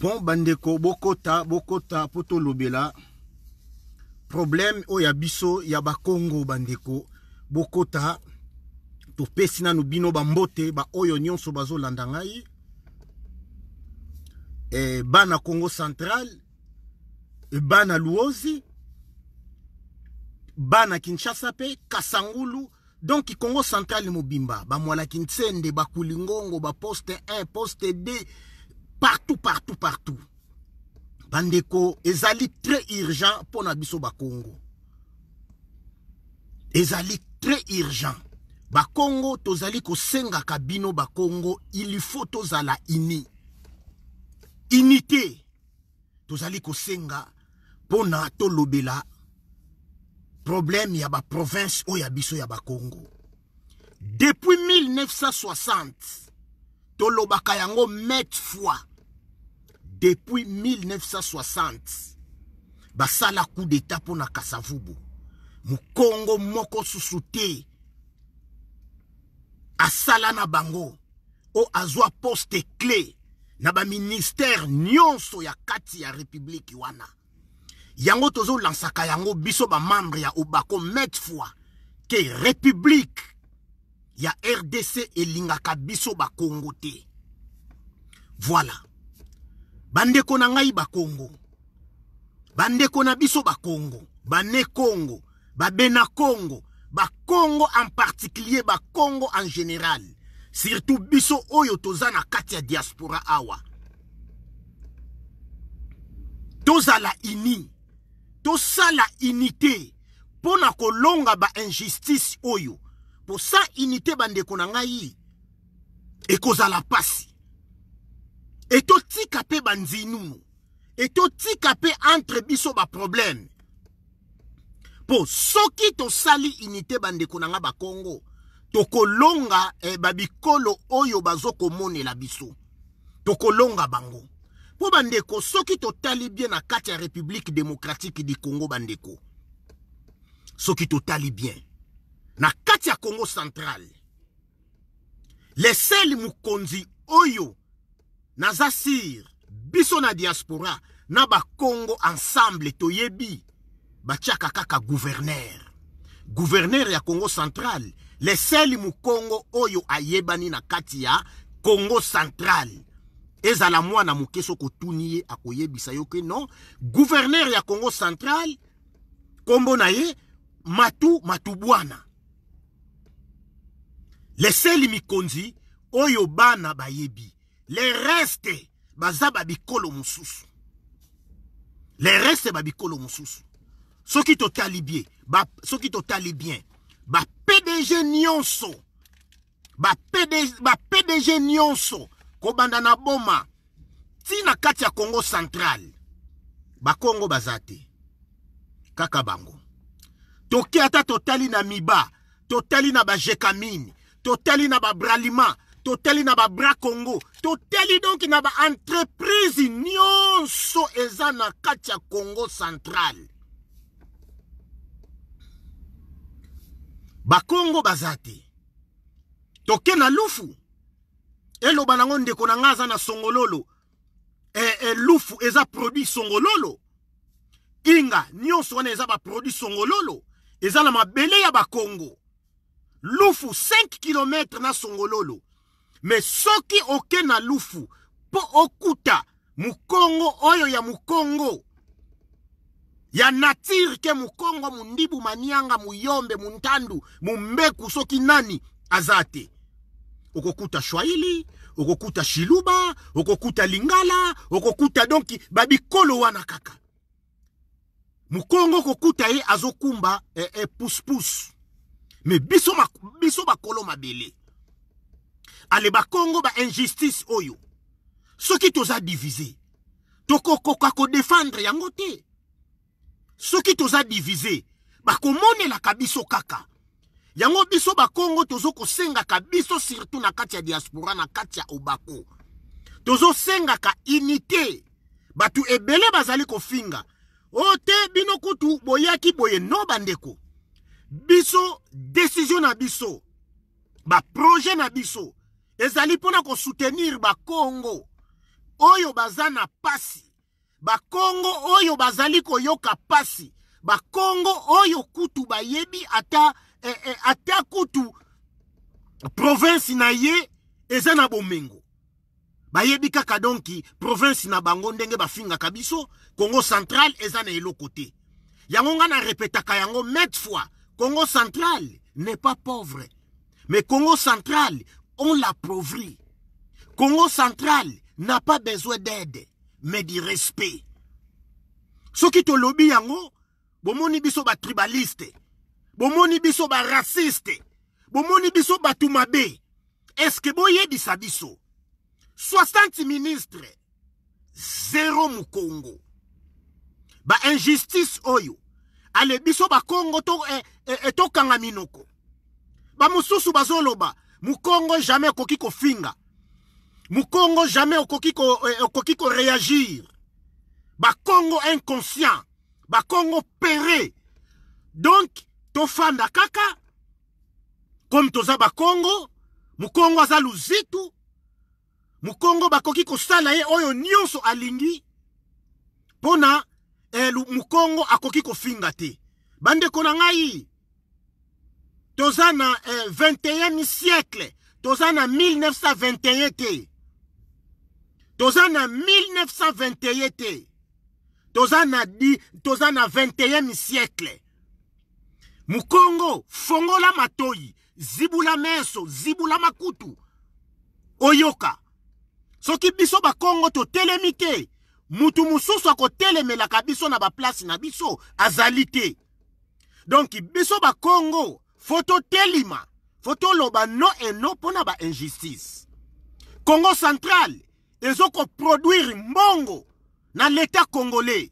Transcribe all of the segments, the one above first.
bon bandeko bokota bokota Poto Lobela. problème oyo oh, ya biso a bakongo bandeko bokota pesina nubino bino bambote Oyonion nyonso Landangai. Landangai, e, bana congo central e, bana Luosi, bana kinshasa kasangulu donc, congo central mobimba Mwala, kulingongo, bakulingongo Poste 1 poste 2 partout, partout, partout. Bandeko, ezali très urgent pour Nabiso Bakongo. Ezali très urgent. Bakongo, tozali senga kabino Bakongo, il faut tozala ini. Unité. Tozali kosenga pona un problème ya province oya yabiso ya Congo. Depuis 1960, lobaka yango met fois. depuis 1960 basala coup d'état mpona kasavubu mokongo moko susu te asala na bango oyo azwa poste cle na baministère nyonso ya kati ya républiki wana yango tozolansaka yango biso bamembre ya obako mate fois ke république ya rdc elingaka biso bakongo te voilà bandeko na ngai bakongo bandeko na biso bakongo bane kongo babena kongo bakongo en particulier bakongo en général surtout biso oyo toza na kati ya diaspora awa tozala ini tosala unité mpo na kolonga bainjustice oyo mposa unité bandeko na ngai ekozala pasi etotika mpe banzinu etotika mpe entre biso baproblème mpo soki tosali unité bandeko na nga bakongo tokolonga eh, babikolo oyo bazokomonela biso tokolonga bango mpo bandeko soki totali bien na kati ya république démocratique du congo bandeko soki totali bien na kati ya congo centrale leseli mokonzi oyo naza sire biso na diaspora na bakongo ensemble toyebi batiaka kaka guverner guverner ya congo central leseli mokongo oyo ayebani na kati ya congo central ezala mwana moke soki otuni ye akoyebisa yo ke non guverner ya congo central nkombo na ye matu matubwana leseli mikonzi oyo bana bayebi le reste baza babikolo mosusu le reste babikolo mosusu soki totali bien ba, soki totali bien bapdg nyonso bapdg ba nyonso kobanda na boma ntina kati ya congo central bakongo baza te kaka bango toki ata totali na miba totali na bajekamine totali na babralima toteli na babra congo toteli donki na baentreprise nyonso eza na kati ya congo central bakongo baza te toke na lufu eloba nango ndeko na ngai aza na songololo e, e, lufu eza produit songololo inga nyonso wana eza baproduit songololo eza na mabele ya bakongo lufu 5 km na songololo me soki oke na lufu mpo okuta mokongo oyo ya mokongo ya natire ke mokongo mondibu manianga muyombe muntandu mumbeku soki nani aza te okokuta shwaili okokuta shiluba okokuta lingala okokuta donki babikolo wana kaka mokongo okokuta ye azokumba epuspus eh, eh, me biso, biso bakolo mabele ale bakongo bainjustice oyo soki toza divise tokokoka kodefendre yango te soki toza divise bakomonelaka biso kaka yango biso bakongo tozokosengaka biso surtout na kati ya diaspora na kati ya obako tozosengaka unité bato ebele bazali kofinga o te bino kutu boyaki boye no bandeko biso desizio na biso baproje na biso ezali mpona kosoutenir bakongo oyo baza na pasi bakongo oyo bazali koyoka pasi bakongo oyo kutu bayebi ata eh, eh, ata kutu province na ye eza na bomengo bayebi kaka donki province na bango ndenge bafingaka biso congo central eza na eloko te yango ngai narepetaka yango mainte fois congo central n'est pas pauvre mais congo central on l'appauvrit. Congo central n'a pas besoin d'aide, mais du respect. Ce qui te lobby yango, bomoni biso ba tribaliste, bomoni biso ba raciste, bomoni biso ba Est-ce que boye di sabiso? 60 ministres, zéro mou Congo. Ba injustice oyo, ale biso ba Congo to, eh, eh, eh to kangaminoko. Ba bazoloba, mukongo jamais okoki finga, mukongo jamais okoki eh, okoki réagir. bakongo inconscient bakongo péré, donc tofanda kaka comme toza bakongo mukongo aza luzitu mukongo bakoki sala ye oyo nyonso alingi Pona eh, mukongo akoki finga te bande konangai toza na 21 21 siècle toza 1921 T. toza 1921 T. toza 21e siècle mukongo fongola matoyi zibula meso zibula makutu oyoka soki biso bakongo to telemite. mutu mosusu akotelemelaka biso na place na biso Azalité. Donc biso ba Congo fo totelima fo toloba no e no mpo na bainjustice congo central ezokoproduire mbongo na l'etat congolais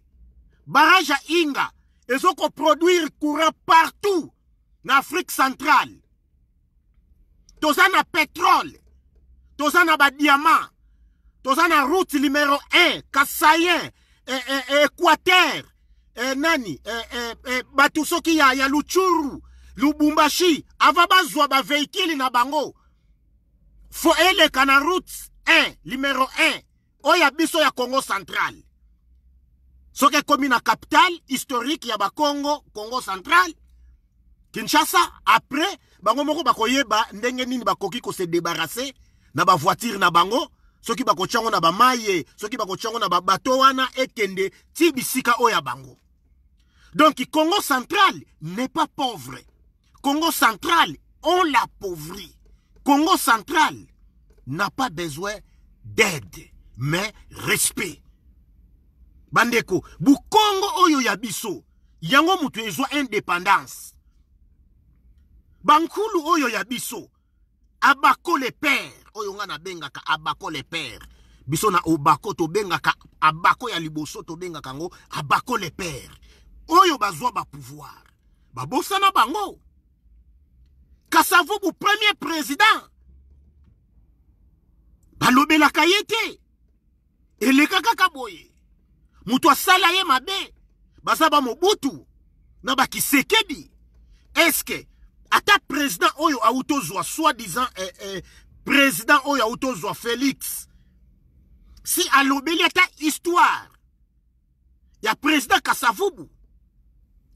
barage ya inga ezokoproduire courant partout na afrique centrale toza na petrole toza na badiama toza na route numero 1 kasayen equateur e, e, eh, eh, eh, nani eh, eh, eh, bato soki ya, ya luchuru lubumbashi ava bazwa véhicule na bango fo eleka na route 1 numéro 1 oyo congo central soki ekomi capitale historique ya ba congo central kinshasa après bango moko bakoyeba ndenge nini bakoki se débarrasser na bavoitire na bango soki bakotyango na maye, soki bakotyango na babato wana ekende ti bisika ya bango donc congo central n'est pas pauvre Congo central, on l'appauvrit. Congo central n'a pas besoin d'aide, mais respect. Bandeko, bu Congo oyo yabiso, yango mutu ezo indépendance. Bankulu oyo yabiso, abako le père, oyo nga na bengaka abako le père. biso na obako ka abako ya liboso tobengaka yango abako le père oyo bazwa ba babosana bango kasavubu premier président balobelaka ye te eleka kaka boye moto asala ye mabe baza bamobutu na bakisekedi eske ata président oyo autozwa soi-disant eh, eh, président oyo autozwa félix si alobeli ata histoire ya président kasavubu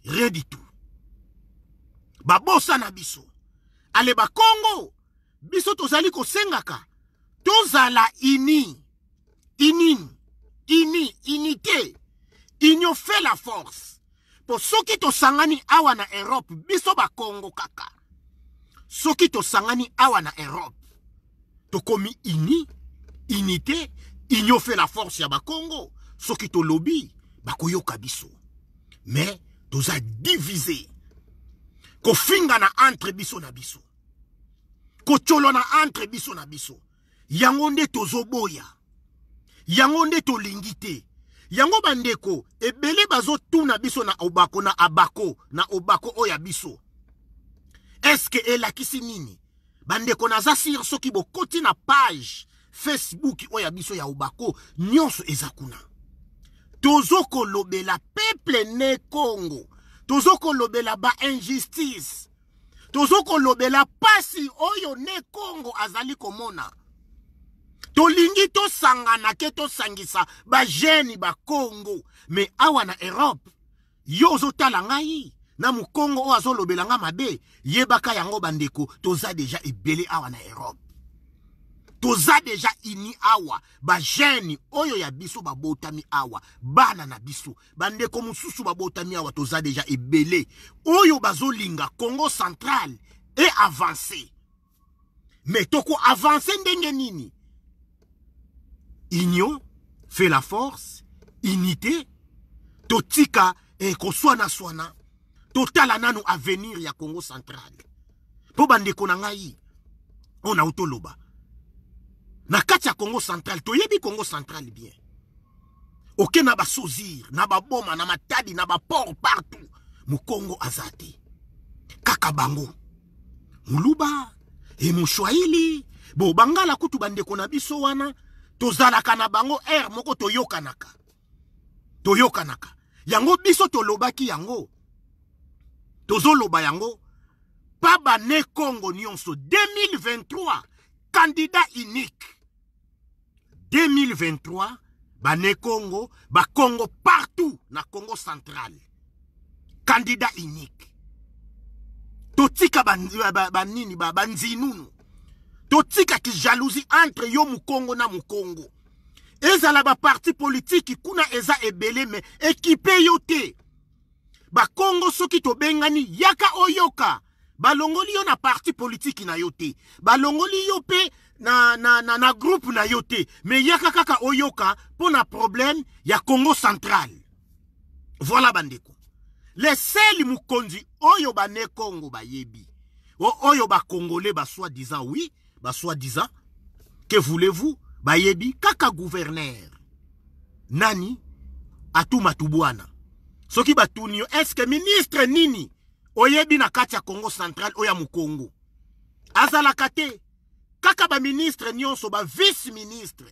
rien du tout babosa na biso ale bakongo biso tozali kosengaka tozala ini inini ini unité union fait la force mpo soki tosangani awa na erope biso bakongo kaka soki tosangani awa na erope tokomi ini unité union fait la force ya bakongo soki tolobi bakoyoka biso me toza divise kofingana entre biso na biso kocholana entre biso na biso yango nde tozoboya yango nde tolingi te yango bandeko ebele bazotuna biso na obako na abako na obako oyo ya biso eske elakisi nini bandeko naza sire soki bokoti na page facebook oyo ya biso ya obako nyonso eza kuna tozokolobela peple ne congo tozokolobela bainjustice tozokolobela pasi oyo ne kongo azali komona tolingi tosangana ke tosangisa bajeni bakongo me awa na erope yo ozotala ngai na mokongo oyo azolobela nga mabe yebaka yango bandeko toza deja ebele awa na erope toza deja ini awa jeni oyo ya biso botami awa bana na biso komususu ba botami awa toza deja ebele oyo bazolinga congo central e avance me avancer ndenge nini Inyo, fe la force inite, totika eh, koswana suana. totala nanu avenir ya congo central Po bande konangayi, on a autoloba. na kati ya congo central toyebi congo central bien oke na basozir na baboma na matadi na baport partout mokongo aza te kaka bango moluba e moshwaili bo bangala kutu bandeko na biso wana tozalaka na bango aire moko toyokanaka toyokanaka yango biso tolobaki yango tozoloba yango pa bane kongo nyonso 2023 candidat unique 2023 banekongo bakongo partout na congo central kandida unique totika banini ba, banzinunu totikaki jalousie entre yo mokongo na mokongo ezala baparti politiki kuna eza ebele me ekipe yo te bakongo soki tobengani yaka oyoka balongoli yo na parti politiki na yo te balongoli yo mpe na, na, na, na groupe na yote mais me yaka kaka oyoka pour na problème ya congo central voilà bandeko leseli mokonzi oyo ba kongo yebi. oyo ba soit disant oui soit disant que voulez-vous yebi, kaka gouverneur nani atuma bwana soki est-ce que ministre nini oyebi na kati ya congo central oyo ya mokongo la kate kaka ministre nyonso vice ministre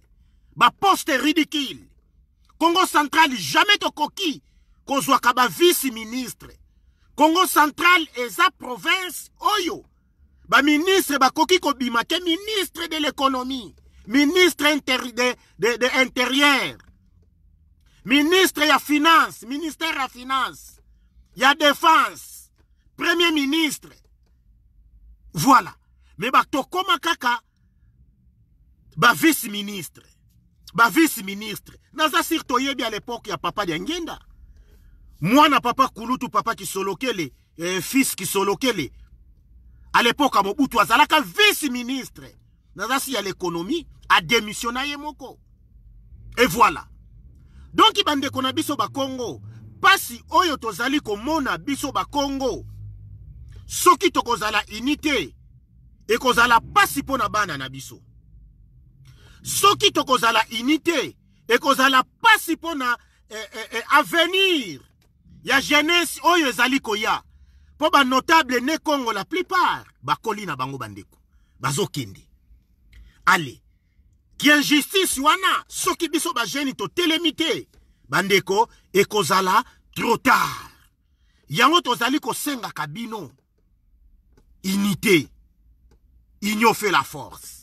poste ridicule congo central jamais kaka ba vice ministre congo central eza province oyo ministre l'économie bima ministre de l'économie ministre de, de, intérieur ministre ya finance ministère ya finance ya défense premier ministre voilà me bato tokóma kaka bavice ministre bavice ministre naza sire toyebi à l'époque ya papa lia ngenda mwana papa kulutu papa kisolokele eh, fils kisolokele à l'époque ya mobutu azalaka vice ministre naza si ya l'économie adémissiona ye moko e voilà donki bandeko na biso bakongo pasi oyo tozali komona biso bakongo soki tokozala ini te ekozala pasi mpo bana na biso soki tokozala unité ekozala pasi mpo na eh, eh, eh, avenir ya jeunesse oyo ezali koya ba notable, ne congo la plupart Ba na bango bandeko Allez. ale justice, wana soki biso jeune to te bandeko ekozala trop tard yango tozali senga kabino. unité il fait la force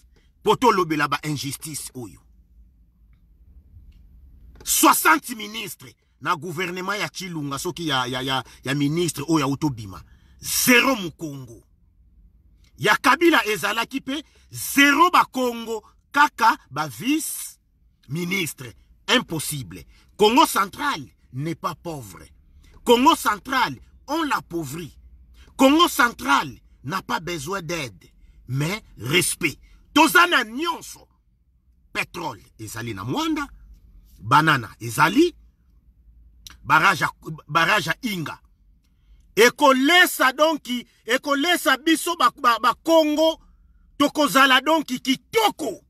là-bas injustice oyo 60 ministres, na gouvernement ya chilunga qui ya, ya, ya, ya ministre oyo autobima Il y ya kabila pe, zéro ba Congo, kaka ba vice ministre impossible congo central n'est pas pauvre congo central on l'appauvrit congo central n'a pas besoin d'aide mais respect toza na nyonso petrole ezali na mwanda banana ezali barage ya, barage ya inga ekolesa donki ekolesa biso bakongo ba, ba tokozala donki kitoko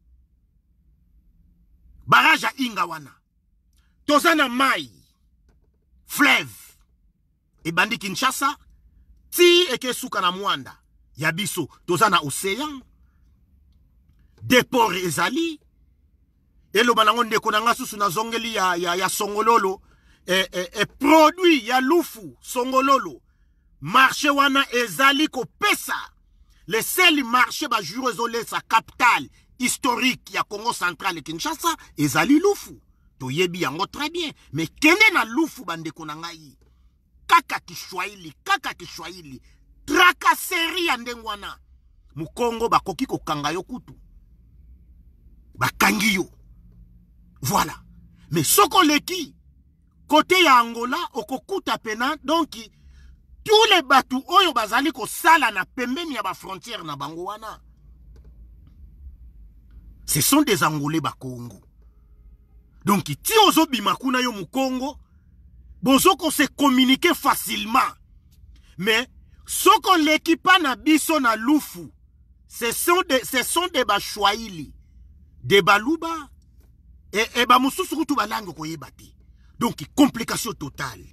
barage ya inga wana toza na mai fleuve ebandi kinshasa ti ekesuka na mwanda ya biso toza na océan deport ezali eloba nango ndeko na nga susu nazongeli ya, ya, ya songololo e, e, e produit ya lufu songololo marché wana ezali kopesa le sel marché bajuro ezolesa capitale historique ya congo central kinshasa ezali lufu toyebi yango très bien me kende na lufu bandeko na ngai kaka kishwaili kaka kishwaili trakaseri ya Moukongo, wana Mukongo bakoki kokanga yo kutu bakangi yo voilà mais soko leki kote ya angola okokuta pena donc tous les batu oyo bazali sala na pemeni ya frontière na bangwana. ce sont des angolais bakongo donc ti bima kuna yo se communiquer facilement mais soko l'équipa na biso na lufu ce sont de, ce sont des bashwaili des baluba et e bamosusu kutu balange koyeba te donc complication totale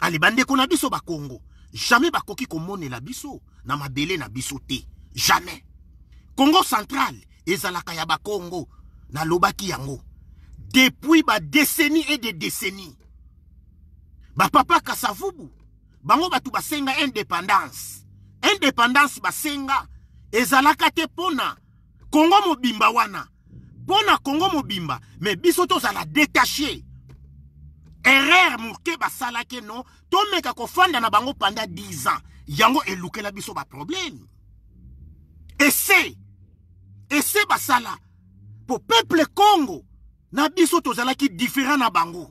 bande bandeko na biso bakongo jamais bakoki la biso na mabele na biso te jamais congo central ezalaka ya na lobaki yango depuis décennies et de Ba papa kasavubu bango bato basenga independance independance basenga ezalaka te mpo na kongo mobimba wana mpo na kongo mobimba me biso tozala detache erreur moke basalaki no tomeka kofanda na bango panda 10 ans yango elukela biso baproblème ese ese basala po peuple congo na biso tozalaki différent na bango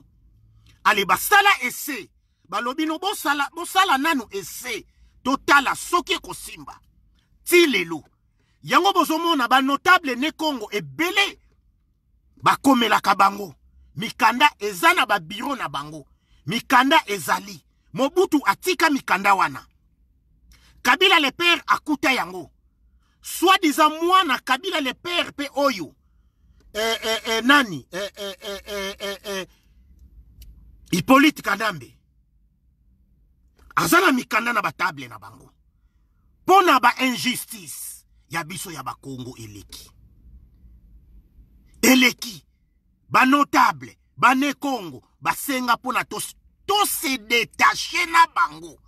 ale basala ese balobi no bosala bosala nanu ese totala soki ekosimba ti lelo yango bozomona banotable ne kongo ebele bakomelaka bango mikanda eza na babiro na bango mikanda ezali mobutu atika mikanda wana kabila le père akuta yango swadisa mwana kabila le père mpe oyo eh, eh, eh, nani eh, eh, eh, eh, eh, eh hippolyte kanambe aza na mikanda na batable na bango mpo na bainjustice ya biso ya bakongo eleki eleki banotable banekongo basenga mpo na tosedetache na bango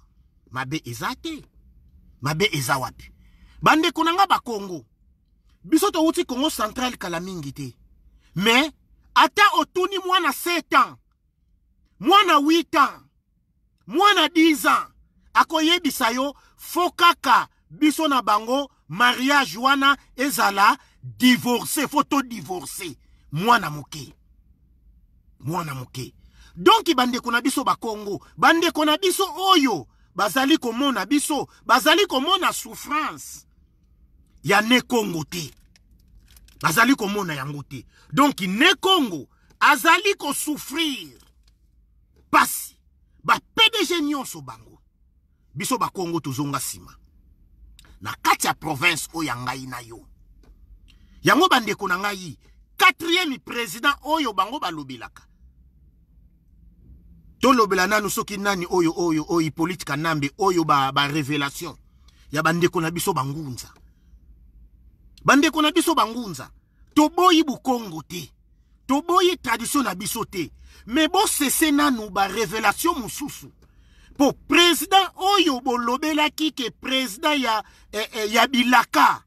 mabe eza te mabe eza wapi bandeko na nga bakongo biso towuti congo central kala mingi te me ata otuni mwana 7 ans mwana 8 ans mwana 10 ans akoyebisa yo fokaka, kaka biso bango mariage wana ezala divorce photo divorcé mwana moke mwana moke donc bandeko na biso bakongo bande kuna biso oyo bazali komona biso bazali komona souffrance ya ne Congo, te bazali komona yango te donki ne kongo azali souffrir, pasi bapdg nyonso bango biso bakongo tozonga nsima na kati ya province oyo ya ngai na yo yango bandeko na ngai quatrième président oyo bango balobelaka tolobela nanu soki nani oyo oyo oyo hipolitika nambe oyo barevelation ba, ba ya bandeko na biso bangunza bandeko na biso bangunza toboyi bokongo te toboye tradition na mais bon c'est ça ba révélation mususu Pour président oyo bolobelaki ke président ya, eh, eh, ya bilaka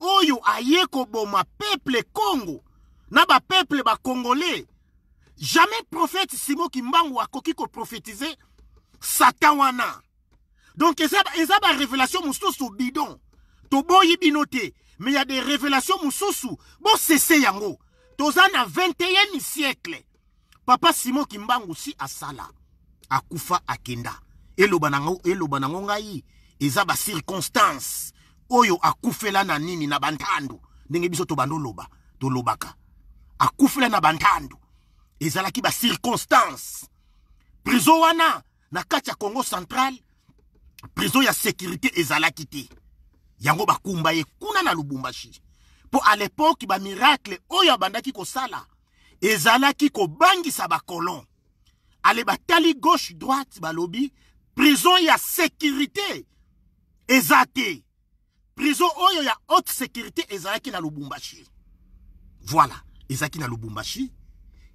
oyo aye boma peuple congo na ba congolais. jamais prophète simo kimbangu akoki koprofetize satan wana donc eza, ba révélation mususu bidon il y te me ya de révélation c'est ça, yango toza na 21 siècle papa simon kimbangu si asala akufa akenda eloba nango eloba nango ngai eza bacirconstance oyo akufela na nini na bantandu ndenge biso tobanda oloba tolobaka akufela na bantandu ezalaki bacirconstance prizo wana na kati ya congo central prizo ya sécurité ezalaki te yango bakumba ye kuna na lubumbashi Pour à l'époque miracle, bamiracle oyo abandaki kosala ezalaki kobangisa sabakolon, ale tali gauche droite balobi prison ya sécurité Ezate. prison oyo a haute sécurité ki na lubumbashi voilà ezaki na lubumbashi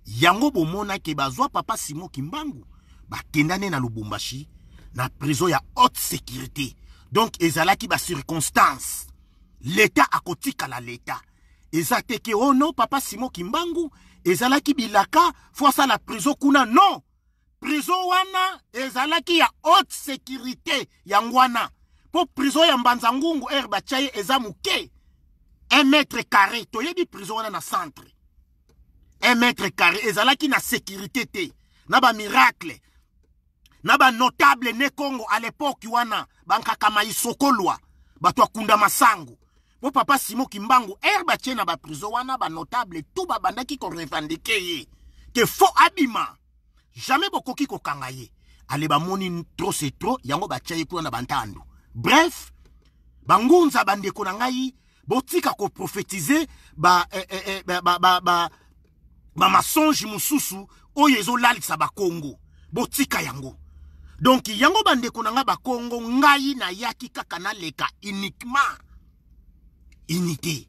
yango ba bazwa papa simon kimbangu bakendani na lubumbashi na prison ya haute sécurité donc ezala ba circonstance. leta akotikala leta eza te ke o oh non papa simon kimbangu ezalaki bilaka fo asala prison kuna non prison wana ezalaki ya haute sécurité yango wana mpo prison ya mbanza ngungu ere batya ye eza moke un mètre carré toyebi prison wana na centre un mètre carré ezalaki na sécurité te na bamiracle na banotable ne congo a l'époque wana bankaka maisokolwa bato akunda masango mpo papa simo kimbangu ere batie na baprizo wana banotable tu babandaki korevandike ye ke fo abima jamai bokoki kokanga ye ale bamoni tro se tro yango batia ye kuna na bantandu bref bangunza bandeko na ngai botika koprofetize bamasonge ba, ba, ba, ba, ba mosusu oyo ezolalisa bakongo botika yango donk yango bandeko na ngai bakongo ngai nayaki kaka naleka uniquement unité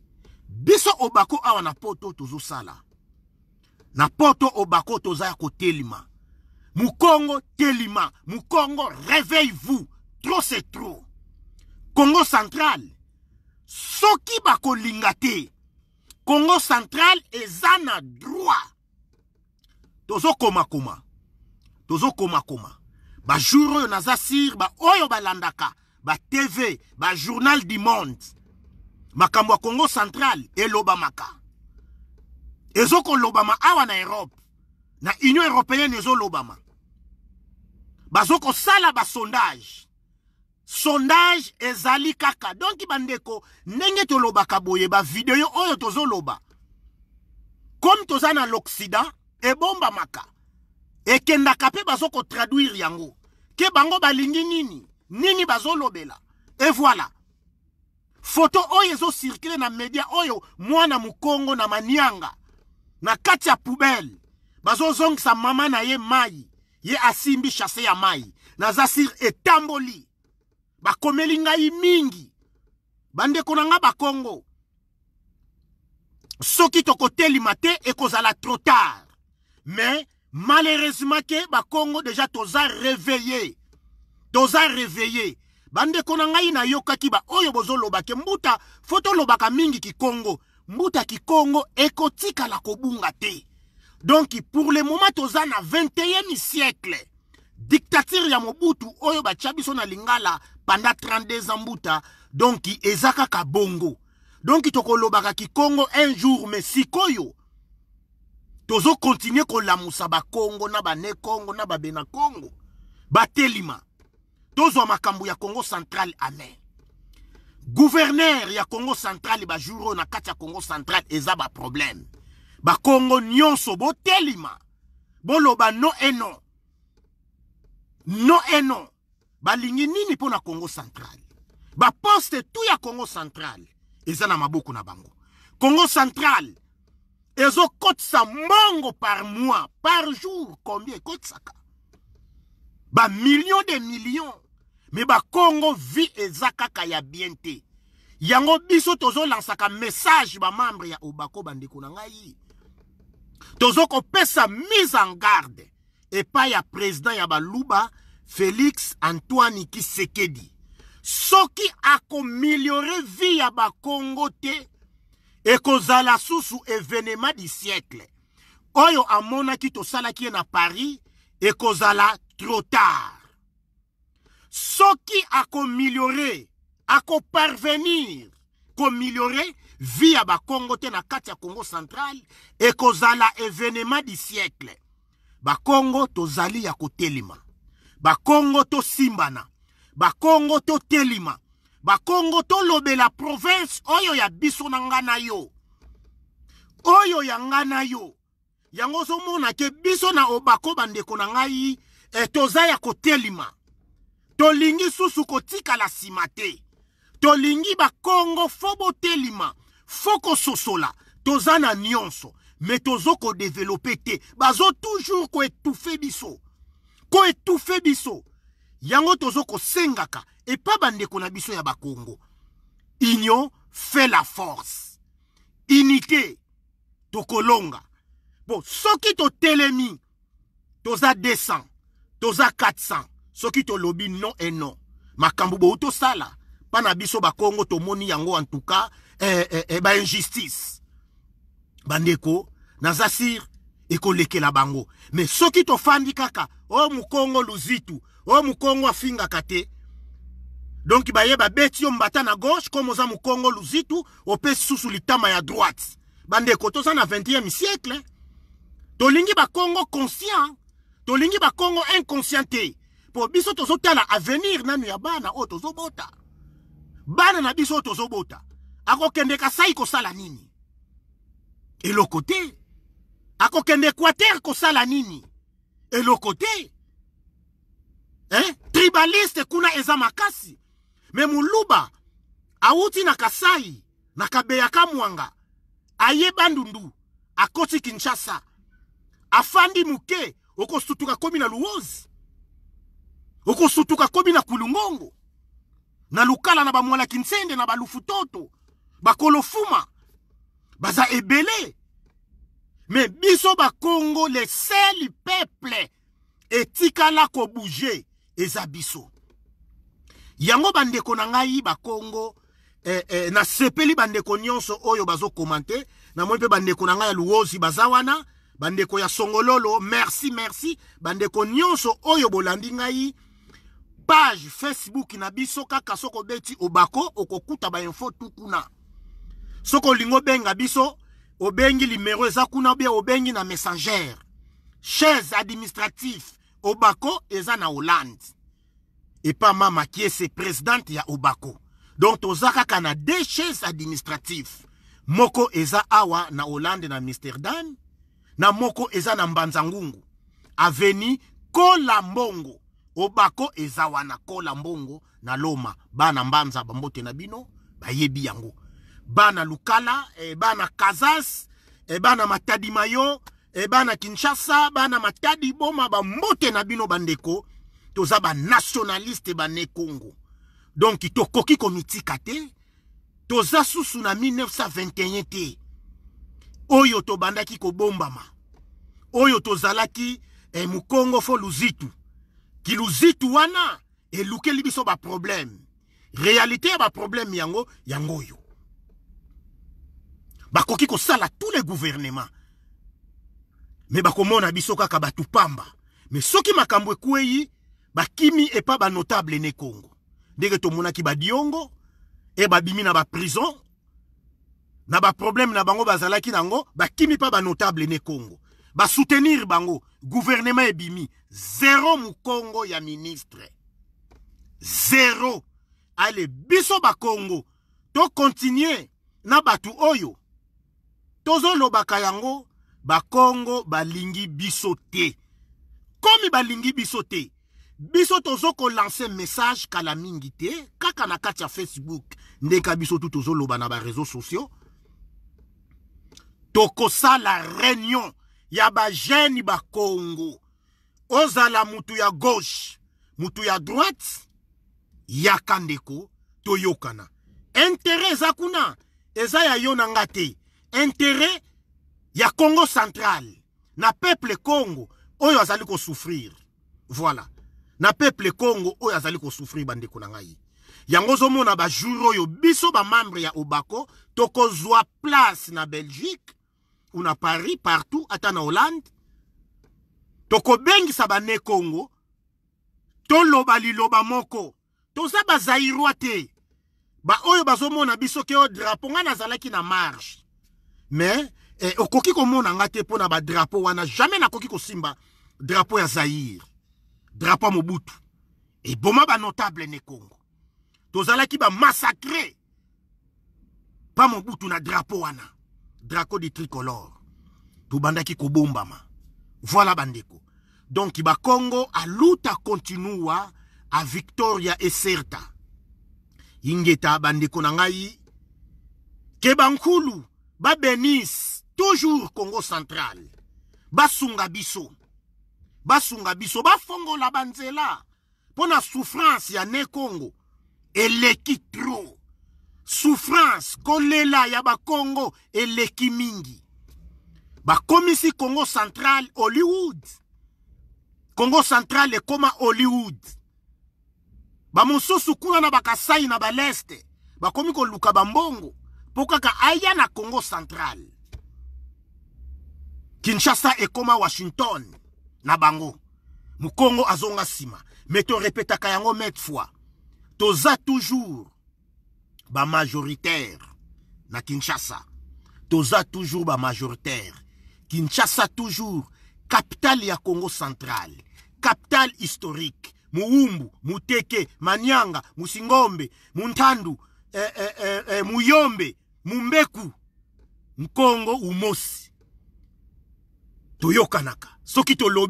biso obako awa na po to tozosala na po to obako toza ya kotelima mokongo telima mokongo réveille vous trop c'est trop congo central soki bakolinga te congo central eza na droit tozokomakoma tozokomakoma bajour oyo naza sire baoyo balandaka batv bajournal du monde makambo ya congo central elobamaka ezokolobama awa na europe na union européenne ezolobama bazokosala basondage sondage ezali kaka donki bandeko ndenge tolobaka boye bavideo oyo tozoloba comme toza na l'occident ebombamaka ekendaka mpe bazokotraduire yango ke bango balingi nini nini bazolobela e voilà foto oyo ezosirkule na media oyo mwana mokongo na manianga na kati ya poubele bazozongisa mama na ye mai ye asimbi chasse ya mai naza sir etamboli bakomeli ngai mingi bandeko na nga bakongo soki tokotelima te ekozala trop tard mais malheureusement ke bakongo deja toza réveillé toza réveillé bandeko na ngai nayokaki baoyo bozolobake mbuta fo tolobaka mingi kikongo mbuta kikongo ekotikala kobunga te donki pour le moment toza na 21e siècle dictature ya mobutu oyo batya biso na lingala panda 32 ans mbuta donki eza kaka bongo donki tokolobaka kikongo un jour me sikoyo tozokontinue kolamusa bakongo na bane kongo na babena kongo batelima tozwa makambo ya congo central amen guverner ya congo central bajur oyo na kati ya congo central eza baproblème bakongo nyonso botelima boloba no eno no eno balingi nini mpo na congo central baposte tu ya congo central eza na maboko na bango congo central ezokotisa mbongo par mois par jour combien ekotisaka bamillion de millions Mais bakongo vie eza kaka ya bien te yango biso tozolansaka message bah, membre ya obako bandeko na ngai pesa mise en garde epai ya président ya Luba, félix antoine kisekedi soki akomiliore vie ya bakongo te kozala susu evenema du siècle oyo amonaki to ye na paris ekozala trop tard soki akomiliore akoparvenir komiliore vi ya bakongo te na kati ya congo central ekozala evenema du siècle bakongo tozali ya kotelema bakongo tosimbana bakongo totelema bakongo tolobela province oyo ya biso na nga na yo oyo ya nga na yo yango ozomona ke biso na obako bandeko na ngai e toza ya kotelima tolingi susu kotikala nsima te tolingi bakongo fo botelima fo kososola toza nyonso me tozo developete te bazo toujours ko etouffe biso etouffe biso yango tozo sengaka bande bandeko na biso ya ba kongo. Inyo fait la force unité longa. bon soki to to toza 200 toza 400 soki lobby non et non makambo boyi tosala mpa ba biso to tomoni yango en tout cas eh, eh, eh, injustice. bandeko eko sire la bango me soki fandi kaka o Kongo luzitu o mokongo afinga kate. Donc baye ba beti mbata na gauche comme oza mokongo luzitu opes susu litama ya droite bandeko toza na 21e siècle hein. ba Kongo conscient hein. lingi ba inconscient inconscienté. mpo biso tozotala avenir nanu ya bana oyo tozobota bana na biso oyo tozobota akokende kasai kosala nini eloko te akokende equater kosala nini eloko te eh? tribaliste kuna eza makasi me moluba awuti na kasai na kabeya ka mwanga aye bandundu akoti kinshasa afandi moke okosutuka komi na luwozi okosutuka kobi na kulungongo na lukala na bamwalaki nsende na balufutoto bakolofuma baza ebele me biso bakongo le seli peuple etikala kobouge eza biso yango bandeko na ngai bakongo eh, eh, nasepeli bandeko nyonso oyo bazokomante namoni mpe bandeko na ngai ya luwozi baza wana bandeko ya songololo merci merci bandeko nyonso oyo bolandi ngai page facebook na biso kaka soki obeti obako okokuta bainfo tu kuna soki olingi obenga biso obengi limero eza kuna obie obengi na messengere chaise administrative obako eza na hollande epa mama kiese présidente ya obako donc toza kaka na deux chaise administrative moko eza awa na hollande na amsterdam na moko eza na mbanza ngungu aveni kola mbongo obako eza wana kola mbongo na loma bana mbanza bambote na bino bayebi yango bana lukala e bana kazas e bana matadi mayo e bana kinshasa bana matadi boma bambote na bino bandeko toza banationaliste bane congo donk tokoki komitika te toza susu na 1921 te oyo tobandaki kobombama oyo tozalaki eh, mokongo fo luzitu kiluzitu wana elukeli biso problème. réalité ya problème yango yango Ba kokiko sala tous les gouvernements me bakomona biso kaka bato pamba Mais soki kimi e pas ba notable ne congo ba tomonaki et e bimi na prison. na problème na bango zalaki nango bakimi ba notable ne Ba soutenir bango gouvernement ebimi mou congo ya ministre zéro. Allez, biso To continuer na batu oyo tozo tozolobaka yango bakongo balingi biso te komi balingi biso te biso lancer message kala mingi te kaka na katia facebook ndeka biso tozo lobana na réseaux sociaux la réunion ya bajene bakongo ozala mutu ya gauche mutu ya droite yaka ndeko toyokana intere eza kuna eza ya yo na nga te intere ya congo central na peuple congo oyo azali kosouffrir voilà na peuple congo oyo azali kosouffrir bandeko na ngai yango ozomona bajour oyo biso bamembre ya obako tokozwa place na belgique una Paris partout ata na Hollande tokobengisa bane Congo toloba liloba moko toza bazairwa te baoyo bazomona biso ke o drapo ngai nazalaki na marge mais eh, okoki komona nga te mpo na drapo wana jamais nakoki kosimba drapo ya zaire drapo ya mobutu eboma notable ne congo tozalaki bamassacre pa mobutu na drapo wana drapeau du tricolore tobandaki kobombama voilà bandeko donk bakongo aluta kontinua avictoria eserta yingeta bandeko na ngai keba nkulu babenise toujours congo central basunga biso basunga biso bafongola banzela mpo na souffrance ya ne congo eleki trop souffrance kolela ya bakongo eleki mingi bakomisi congo central hollywood congo central ekoma hollywood bamosusu kuna na bakasai na baleste bakomi koluka bambongo mpo kaka aya na congo central kinshasa ekoma washington na bango mokongo azonga nsima me torepetaka yango mete fois toza toujours ba majoritaire na Kinshasa toza toujours ba majoritaire Kinshasa toujours capitale ya Congo central capitale historique Muumbu Muteke Manyanga, Musingombe Muntandu eh, eh, m'kongo eh, ou eh, Muyombe Mumbeku Mkongo umosi toyokanaka soki toko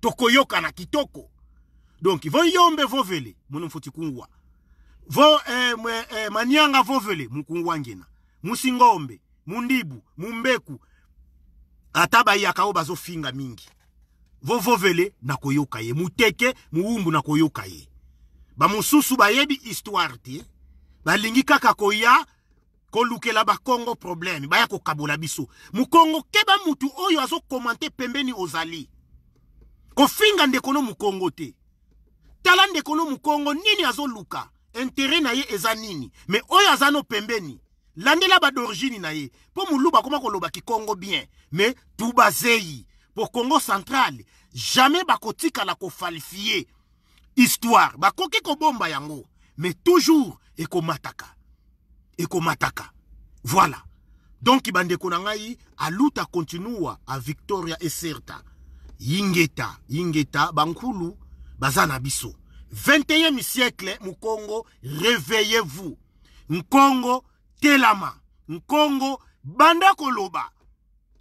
toko. kitoko donc voyombe vovele muna mfoti vo eh, mwe, eh, manyanga vovele mukungwangena musingombe mundibu mumbeku ata bayaka oyo bazofinga mingi vovovele na koyoka ye muteke muwumbu na koyoka ye bamosusu bayebi histoire te balingi kaka koya kolukela bakongo probleme baya kokabola biso mokongo keba mutu oyo azokomante pembeni ozali kofinga ndeko no mokongo te tala ndeko no mokongo nini azoluka intere na ye mais Mais oyazano pembeni landela badorigine na ye mpo molu bakoma koloba Congo bien mais tout bazei pour congo central jamais ko kofalifie histoire ko bomba yango mais toujours ekomataka ekomataka voilà donk bandeko na a aluta continue a victoria certa yingeta yingeta bankulu bazana biso 21e siècle mukongo réveillez-vous nkongo telama nkongo banda koloba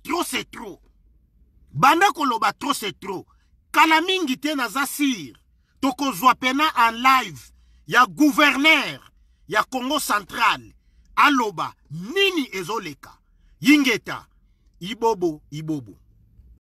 tro se tro banda koloba tro se tro kala mingi te naza sire tokozwa pena en live ya gouverneur ya congo central aloba nini ezoleka yingeta ibobo ibobo